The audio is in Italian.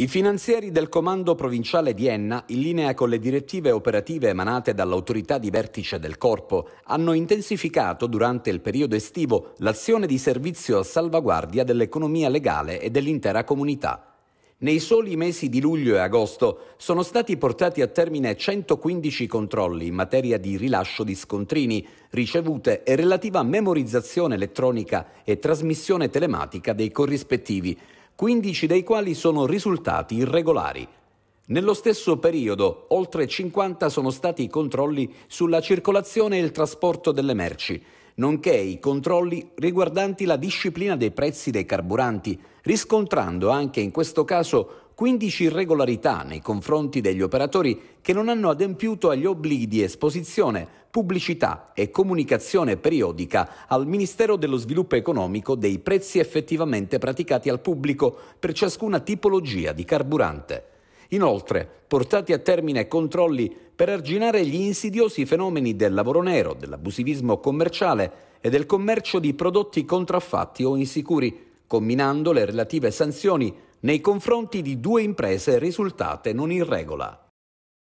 I finanzieri del Comando Provinciale di Enna, in linea con le direttive operative emanate dall'autorità di vertice del Corpo, hanno intensificato durante il periodo estivo l'azione di servizio a salvaguardia dell'economia legale e dell'intera comunità. Nei soli mesi di luglio e agosto sono stati portati a termine 115 controlli in materia di rilascio di scontrini, ricevute e relativa memorizzazione elettronica e trasmissione telematica dei corrispettivi, 15 dei quali sono risultati irregolari. Nello stesso periodo, oltre 50 sono stati i controlli sulla circolazione e il trasporto delle merci, nonché i controlli riguardanti la disciplina dei prezzi dei carburanti, riscontrando anche in questo caso 15 irregolarità nei confronti degli operatori che non hanno adempiuto agli obblighi di esposizione, pubblicità e comunicazione periodica al Ministero dello Sviluppo Economico dei prezzi effettivamente praticati al pubblico per ciascuna tipologia di carburante. Inoltre, portati a termine controlli per arginare gli insidiosi fenomeni del lavoro nero, dell'abusivismo commerciale e del commercio di prodotti contraffatti o insicuri comminando le relative sanzioni nei confronti di due imprese risultate non in regola.